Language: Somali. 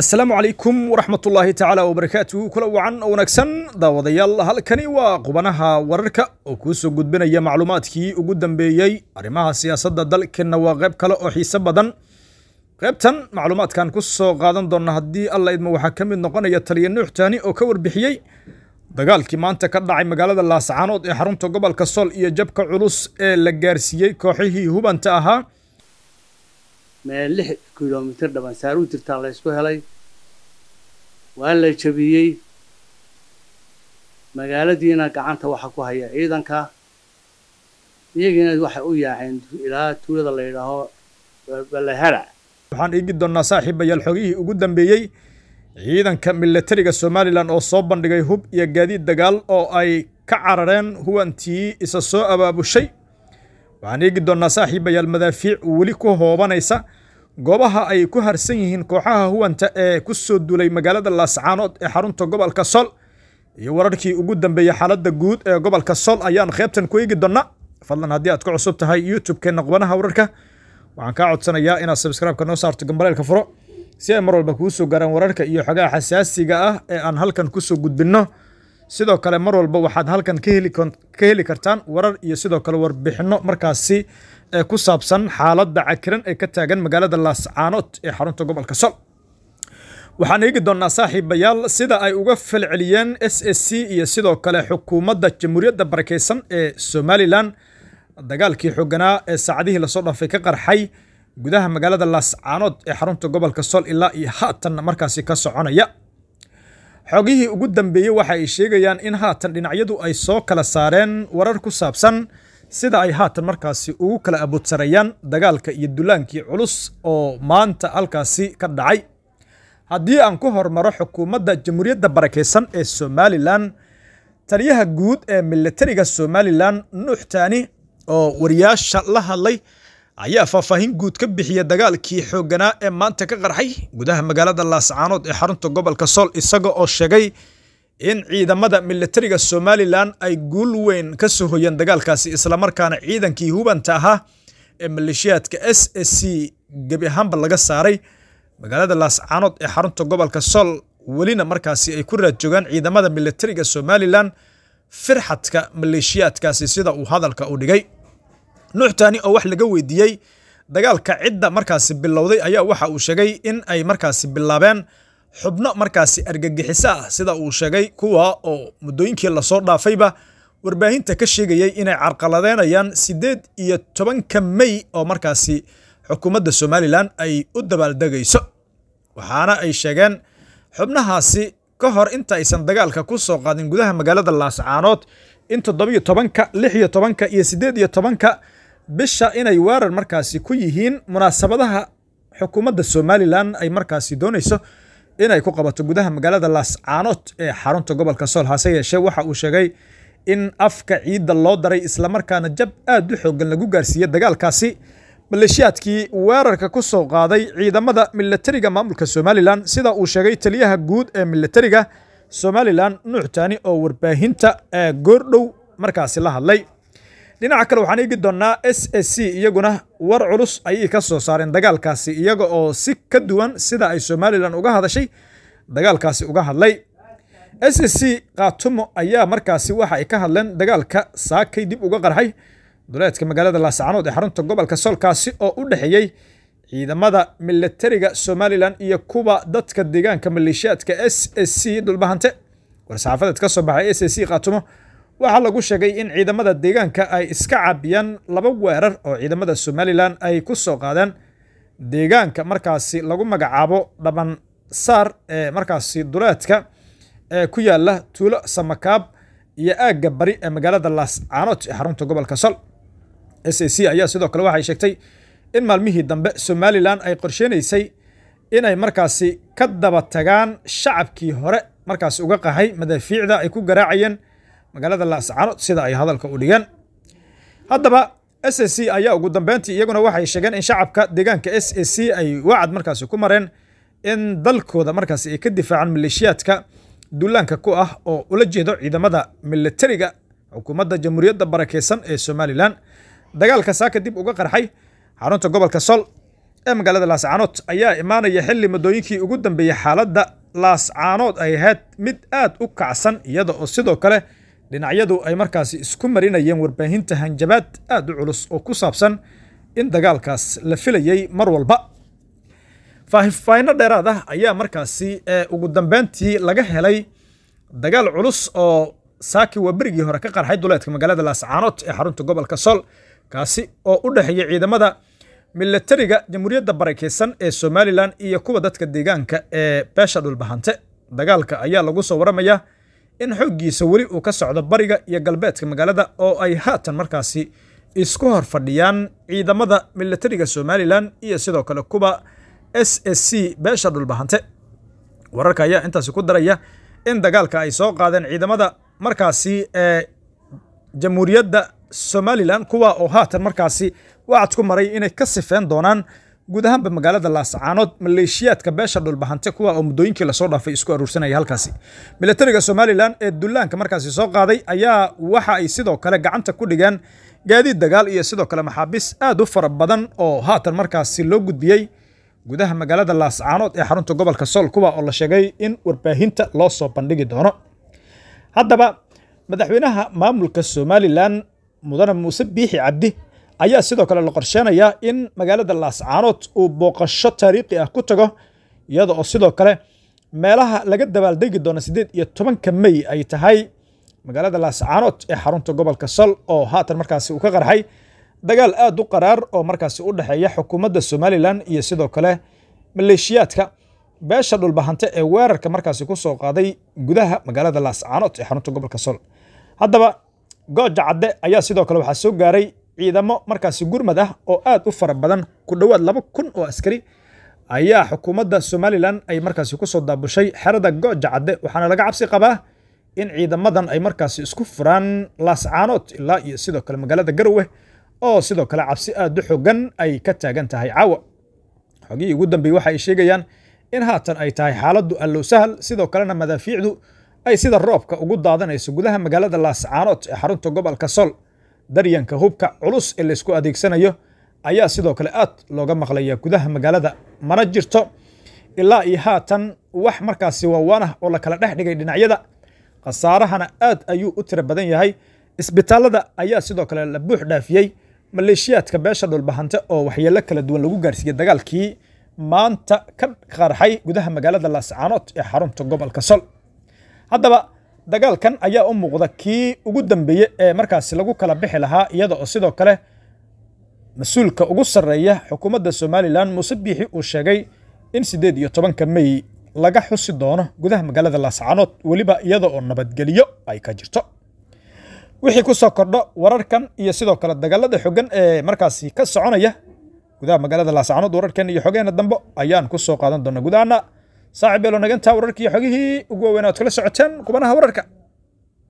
asalaamu calaykum ullaahi tacaala wabarakaatu kula wacan oo wanaagsan daawadayaal halkani waa qubanaha wararka oo kuu soo gudbinaya macluumaadkii ugu dambeeyey arrimaha siyaasadda dalkeenna waa qayb kale oo xiise badan qaybtan macluumaadkan ku soo qaadan doonna haddii alla idma waxaa ka mid noqonaya taliya nuuxtaani oo ka warbixiyey dagaalkii maanta ka dhacay magaalada laascaanood ee xarunta gobolka sool iyo jabka culus ee la gaarsiiyey kooxihii hubanta ahaa meel lix kilomitir dhabansaar u jirtaa laysku helay waa la jabiyey magaaladiina gacanta waxa ku haya ciidanka iyagiina waxay u yaaceen ilaa tuulada la yidhaaho balahara waxaan iigi doonnaa saaxiibayaal xogihii ugu dambeeyey ciidanka milatariga somalilan oo soo bandhigay hub iyo gaadiid dagaal oo ay ka carareen huwantii isa soo abaabushay waxaan eegi doonnaa saaxiibayaal madaafiic weli ku hoobanaysa goobaha ay ku harsan yihiin kooxaha huwanta ee ku soo duulay magaalada laascaanood ee xarunta gobolka sool iyo wararkii ugu dambeeyey xaaladda guud ee gobolka sool ayaan qaybtan ku eegi doonnaa fadlan haddii aad ka cusub tahay youtube qubanaha wararka waxaan kaa codsanayaa inaad sabskraibka noo saarto gambaleelka furo si ay mar walba kuu soo gaaraan wararka iyo xogaha xasaasiga ah ee aan halkan ku soo gudbinno sidoo kale mar walba waxaad halkan ka heli kartaan warar iyo sidoo kale warbixinno markaasi ee eh, ku saabsan xaaladda cakiran ee ka taagan magaalada laascaanood ee xarunta gobolka sool waxaan eegi doonaa saaxiibayaal sida ay uga falceliyeen s s c iyo sidoo kale xukuumadda jamhuuriyadda barakaysan ee somalilan dagaalkii xooganaa ee saacadihii lasoo dhaafay ka qarxay gudaha magaalada laascaanood ee xarunta gobolka sool ilaa iyo haatan markaasi ka soconaya xogihii ugu dambeeyey waxa ay sheegayaan in haatan dhinacyadu ay soo kala saareen warar ku saabsan sida ay haatan markaasi ugu kala aboodsanayaan dagaalka iyo dulaankii culus oo maanta halkaasi ka dhacay haddii aan ku hormaro xukuumadda jamhuuriyadda barakaysan ee somalilan taliyaha guud ee militariga somalilan nuux taani oo wariyaasha la hadlay ayaa faahfaahin guud ka bixiya dagaalkii xoogganaa ee maanta ka qarxay gudaha magaalada laascaanood ee xarunta gobolka sool isaga oo sheegay in ciidamada militariga somalilan ay guul weyn ka soo hoyeen dagaalkaasi islamarkaana ciidankii hubanta ahaa ee maleeshiyaadka s s c gebi ahaanba laga saaray magaalada laascaanood ee xarunta gobolka sool welina markaasi ay ku raad joogaan ciidamada militariga somalilan firxadka maleeshiyaadkaasi sida uu hadalka u dhigay nuuxtaani oo wax laga weydiiyey dagaalka cidda markaasi bilowday ayaa waxa uu sheegay in ay markaasi bilaabeen xubno markaasi argagixiso ah sida uu sheegay kuwa oo muddooyinkii lasoo dhaafayba warbaahinta ka sheegayay inay carqaladeynayaan siddeed iyo tobanka mey oo markaasi xukuumadda somalilan ay u dabaaldegayso waxaana ay sheegeen xubnahaasi ka hor inta aysan dagaalka ku soo qaadin gudaha magaalada laascaanood in toddobiyo tobanka lix iyo tobanka iyo siddeed iyo tobanka bisha inay weerar markaasi ku yihiin munaasabadaha xukuumadda somalilan ay markaasi doonayso inay ku qabato gudaha magaalada laascaanood ee xarunta gobolka sool hase yeeshee waxa uu sheegay in afka ciidda loo daray islamarkaana jab aad u xooggan lagu gaarsiiyey dagaalkaasi maleeshiyaadkii weerarka ku soo qaaday ciidamada milatariga maamulka somalilan sida uu sheegay taliyaha guud ee milatariga somalilan nuuctaani oo warbaahinta ee goordhow markaasi la hadlay dhinaca kale waxaan eegi doonnaa s s c iyaguna war culus ayay ka soo saareen dagaalkaasi iyaga oo si ka duwan sida ay somalilan uga hadashay dagaalkaasi uga hadlay s s c kaatumo ayaa markaasi waxa ay ka hadleen dagaalka saakay dib uga qarxay duleedka magaalada laasacanood ee xarunta gobolka soolkaasi oo u dhexeeyey ciidamada milatariga somalilan iyo kuwa dadka deegaanka maleeshiyaadka s s c dulbahante war saxaafadeed ka soo baxay s s c kaatumo waxaa lagu sheegay in ciidamada deegaanka ay iska caabiyaan laba weerar oo ciidamada somalilan ay ku soo qaadeen deegaanka markaasi lagu magacaabo dhaban saar ee markaasi duleedka ee ku yaalla tuulo samakaab iyo aagga bari ee magaalada laascaanood ee xarunta gobolka sol s a c ayaa sidoo kale waxay sheegtay in maalmihii dambe somalilan ay qorsheynaysay inay markaasi ka daba tagaan shacabkii hore markaasi uga qahay madaafiicda ay ku garaacayeen magaalada laascaro sida ay hadalka u dhigeen haddaba s a c ayaa ugu dambeyntii iyaguna waxay sheegeen in shacabka deegaanka s a c ay wacad markaasi ku mareen in dalkooda markaasi ay ka difaacaan maleeshiyaadka duulaanka ku ah oo ula jeedo ciidamada militariga xukuumadda jamhuuriyadda barakeysan ee somalilan dagaalka saaka dib uga qarxay xarunta gobolka sool ee magaalada laascaanood ayaa imaanaya xilli muddooyinkii ugu dambeeyey xaaladda laascaanood ay ahayd mid aad u kacsan iyada oo sidoo kale dhinacyadu ay markaasi isku marinayeen warbaahinta hanjabaad aad u culus oo ku saabsan in dagaalkaas la filayey mar walba faahfaahino dheeraad ah ayaa markaasi eh, ugu dambeyntii laga helay dagaal culus oo saaki waaberigii hore ka qarxay duleedka magaalada laascaanood ee xarunta gobolka sool kaasi oo u dhexeeya ciidamada milatariga jamhuuriyadda barakeysan ee somalilan iyo kuwa dadka deegaanka ee eh, beesha dhulbahante dagaalka ayaa lagu soo waramayaa in xooggiisa weli uu ka socdo bariga iyo galbeedka magaalada oo ay haatan markaasi isku hor fadhiyaan ciidamada milatariga somalilan iyo sidoo kale kuba s s c beesha dhulbahante wararka ayaa intaasi ku daraya in dagaalka ay soo qaadeen ciidamada markaasi ee jamhuuriyadda somalilan kuwa oo haatan markaasi wacad ku maray inay ka sifeen doonaan guud ahaanba magaalada laascaanood maleeshiyaadka beesha dhulbahante kuwa oo muddooyinkii lasoo dhaafay isku aruursanaya halkaasi milatariga somalilan ee dullaanka markaasi soo qaaday ayaa waxa ay sidoo kale gacanta ku dhigeen gaadiid dagaal iyo sidoo kale maxaabiis aad u fara badan oo haatan markaasi loo gudbiyey gudaha magaalada laascaanood ee xarunta gobolka sool kuwa oo la sheegay in warbaahinta loo soo bandhigi doono haddaba madaxweynaha maamulka somalilan mudane muuse biixi cabdi ayaa sidoo kale la qorsheenayaa in magaalada laascaanood uu booqasho taariikhi ah ku tago iyada oo sidoo kale meelaha laga dabaaldegi doono siddeed iyo tobanka mey ay tahay magaalada laascaanood ee xarunta gobolka sol oo haatan markaasi uu ka qarxay dagaal aad u qaraar oo markaasi u dhexeeya xukuumadda somalilan iyo sidoo kale maleeshiyaadka beesha dhulbahanta ee weerarka markaasi ku soo qaaday gudaha magaalada laascaanood ee xarunta gobolka sol haddaba gooja cadde ayaa sidoo kale waxaa soo gaaray ciidamo markaasi gurmad ah oo aad u fara badan ku dhowaad laba kun oo askari ayaa xukuumadda somalilan ay markaasi ku soo daabushay xerada gooja cadde waxaana laga cabsi qabaa in ciidamadan ay markaasi isku furaan laascaanood ilaa iyo sidoo kale magaalada garowe oo sidoo kale cabsi aad u xoogan ay ka taagan tahay caawa xogihii ugu dambeeyey waxa ay sheegayaan in haatan ay tahay xaaladdu allow sahal sidoo kalena madaafiicdu ay sida roobka ugu daadanayso gudaha magaalada laascaanood ee xarunta gobolka sool daryanka hubka culus ee laysku adeegsanayo ayaa sidoo kale aad looga maqlayaa gudaha magaalada mana jirto ilaa iyo haatan wax markaasi waawaan ah oo la kala dhex dhigay dhinacyada khasaarahana aad ayuu u tiro badan yahay isbitaalada ayaa sidoo kale la buux dhaafiyey maleeshiyaadka beesha dhulbahanta oo waxyeelo kala duwan lagu gaarsiiyey dagaalkii maanta ka qarxay gudaha magaalada laascaanood ee xarunta gobolka sol haddaba dagaalkan ayaa u muuqda kii ugu dambeeye ee markaasi lagu kala bixi lahaa iyada oo sidoo kale mas-uulka ugu sarreeya xukuumadda somalilan muuse biixi uu sheegay in siddeed iyo tobanka mey laga xusi doono gudaha magaalada laascanood weliba iyada oo nabadgelyo ay ka jirto wixii ku soo kordho wararkan iyo sidoo kale dagaalada xogan ee markaasi ka soconaya gudaha magaalada laascanood wararkan iyo xogeena dambo ayaan ku soo qaadan doonaa gudahanna صعب لو نجنتها وركي حقيقي وقوينا وتكلس عتن قبنا هوركه